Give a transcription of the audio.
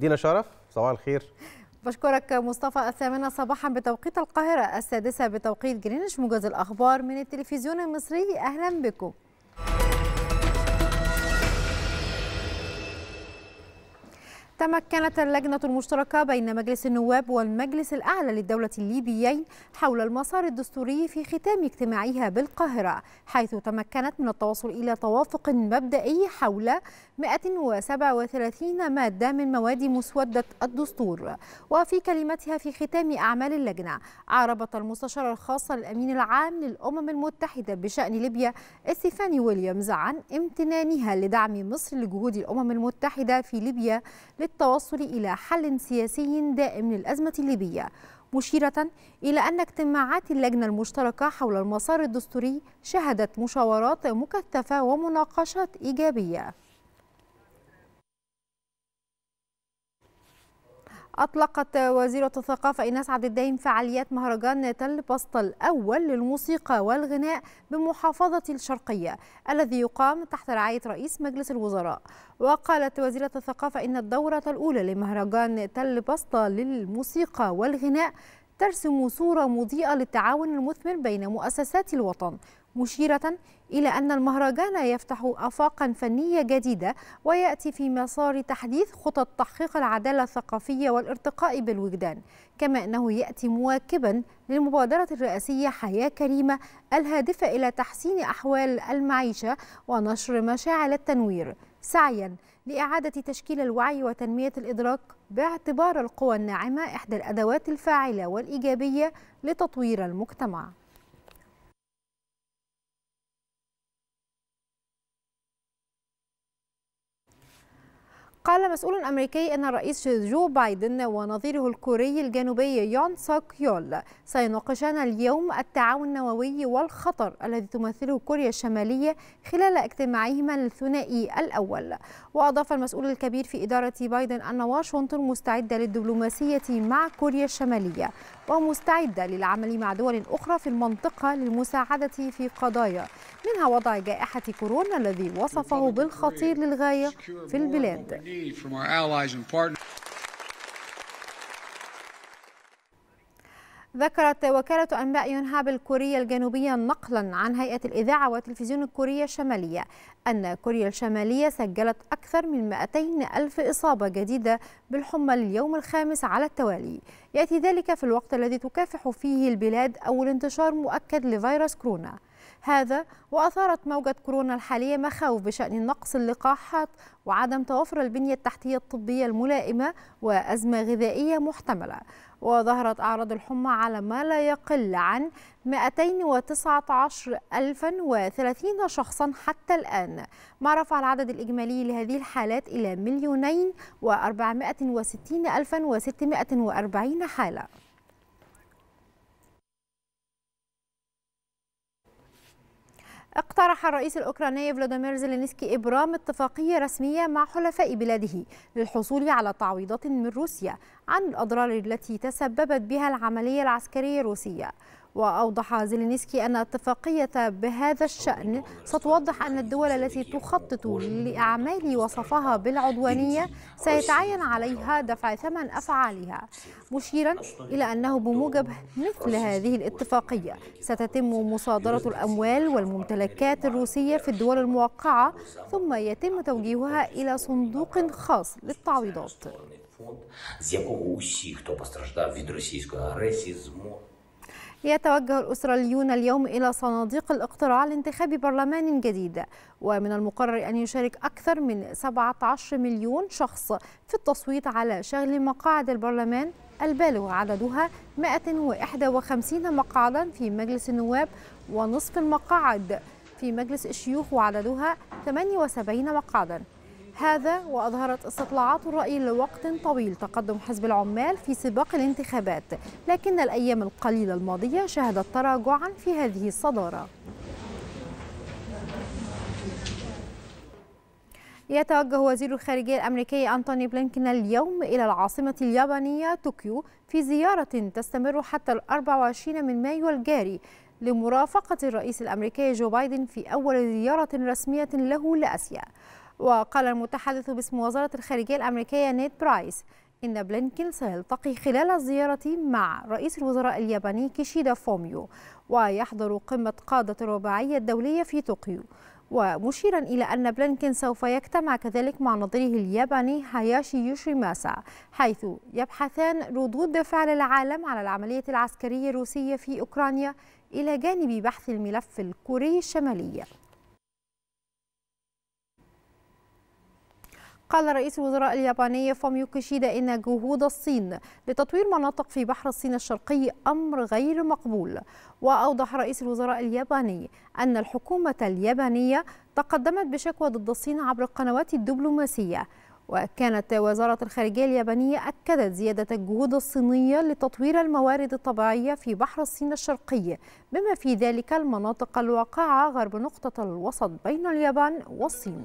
دينا شرف صباح الخير بشكرك مصطفى الثامنة صباحا بتوقيت القاهرة السادسة بتوقيت جرينش موجز الأخبار من التلفزيون المصري أهلا بكم تمكنت اللجنة المشتركة بين مجلس النواب والمجلس الأعلى للدولة الليبيين حول المسار الدستوري في ختام اجتماعها بالقاهرة حيث تمكنت من التوصل إلى توافق مبدئي حول 137 مادة من مواد مسودة الدستور وفي كلمتها في ختام أعمال اللجنة عربت المستشارة الخاصة للأمين العام للأمم المتحدة بشأن ليبيا استيفاني ويليامز عن امتنانها لدعم مصر لجهود الأمم المتحدة في ليبيا للتوصل إلى حل سياسي دائم للأزمة الليبية مشيرة إلى أن اجتماعات اللجنة المشتركة حول المسار الدستوري شهدت مشاورات مكثفة ومناقشات إيجابية أطلقت وزيرة الثقافة إيناس عبد الدين فعاليات مهرجان تل بسط الأول للموسيقى والغناء بمحافظة الشرقية الذي يقام تحت رعاية رئيس مجلس الوزراء وقالت وزيرة الثقافة إن الدورة الأولى لمهرجان تل بسط للموسيقى والغناء ترسم صورة مضيئة للتعاون المثمر بين مؤسسات الوطن مشيرة إلى أن المهرجان يفتح آفاقا فنية جديدة ويأتي في مسار تحديث خطط تحقيق العدالة الثقافية والارتقاء بالوجدان كما أنه يأتي مواكبا للمبادرة الرئاسية حياة كريمة الهادفة إلى تحسين أحوال المعيشة ونشر مشاعل التنوير سعيا لإعادة تشكيل الوعي وتنمية الإدراك باعتبار القوى الناعمة إحدى الأدوات الفاعلة والإيجابية لتطوير المجتمع قال مسؤول أمريكي أن الرئيس جو بايدن ونظيره الكوري الجنوبي يون سوك يول سيناقشان اليوم التعاون النووي والخطر الذي تمثله كوريا الشمالية خلال اجتماعهما الثنائي الأول وأضاف المسؤول الكبير في إدارة بايدن أن واشنطن مستعدة للدبلوماسية مع كوريا الشمالية ومستعدة للعمل مع دول أخرى في المنطقة للمساعدة في قضايا منها وضع جائحة كورونا الذي وصفه بالخطير للغاية في البلاد ذكرت وكالة أنباء ينهاب الكورية الجنوبية نقلا عن هيئة الإذاعة والتلفزيون الكورية الشمالية أن كوريا الشمالية سجلت أكثر من 200 ألف إصابة جديدة بالحمى لليوم الخامس على التوالي يأتي ذلك في الوقت الذي تكافح فيه البلاد أول انتشار مؤكد لفيروس كورونا هذا وأثارت موجة كورونا الحالية مخاوف بشأن نقص اللقاحات وعدم توفر البنية التحتية الطبية الملائمة وأزمة غذائية محتملة وظهرت أعراض الحمى على ما لا يقل عن 219030 شخصا حتى الآن ما رفع العدد الإجمالي لهذه الحالات إلى مليونين و460640 حالة اقترح الرئيس الأوكراني فلاديمير زيلينسكي إبرام اتفاقية رسمية مع حلفاء بلاده للحصول على تعويضات من روسيا عن الأضرار التي تسببت بها العملية العسكرية الروسية وأوضح زيلينسكي أن اتفاقية بهذا الشأن ستوضح أن الدول التي تخطط لأعمال وصفها بالعدوانية سيتعين عليها دفع ثمن أفعالها مشيرا إلى أنه بموجب مثل هذه الاتفاقية ستتم مصادرة الأموال والممتلكات الروسية في الدول الموقعة ثم يتم توجيهها إلى صندوق خاص للتعويضات. يتوجه الأسرة اليوم إلى صناديق الاقتراع لانتخاب برلمان جديد ومن المقرر أن يشارك أكثر من 17 مليون شخص في التصويت على شغل مقاعد البرلمان البالغ عددها 151 مقعدا في مجلس النواب ونصف المقاعد في مجلس الشيوخ وعددها 78 مقعدا هذا وأظهرت استطلاعات الرأي لوقت طويل تقدم حزب العمال في سباق الانتخابات لكن الأيام القليلة الماضية شهدت تراجعا في هذه الصدارة يتوجه وزير الخارجية الأمريكي أنتوني بلينكن اليوم إلى العاصمة اليابانية طوكيو في زيارة تستمر حتى الأربع 24 من مايو الجاري لمرافقة الرئيس الأمريكي جو بايدن في أول زيارة رسمية له لأسيا وقال المتحدث باسم وزارة الخارجية الأمريكية نيد برايس إن بلينكين سيلتقي خلال الزيارة مع رئيس الوزراء الياباني كيشيدا فوميو ويحضر قمة قادة الرباعية الدولية في طوكيو ومشيرا إلى أن بلينكين سوف يجتمع كذلك مع نظيره الياباني هاياشي يوشيماسا حيث يبحثان ردود فعل العالم على العملية العسكرية الروسية في أوكرانيا إلى جانب بحث الملف الكوري الشمالي قال رئيس الوزراء الياباني فوميو كيشيدا إن جهود الصين لتطوير مناطق في بحر الصين الشرقي أمر غير مقبول وأوضح رئيس الوزراء الياباني أن الحكومة اليابانية تقدمت بشكوى ضد الصين عبر القنوات الدبلوماسية وكانت وزارة الخارجية اليابانية أكدت زيادة الجهود الصينية لتطوير الموارد الطبيعية في بحر الصين الشرقي بما في ذلك المناطق الواقعة غرب نقطة الوسط بين اليابان والصين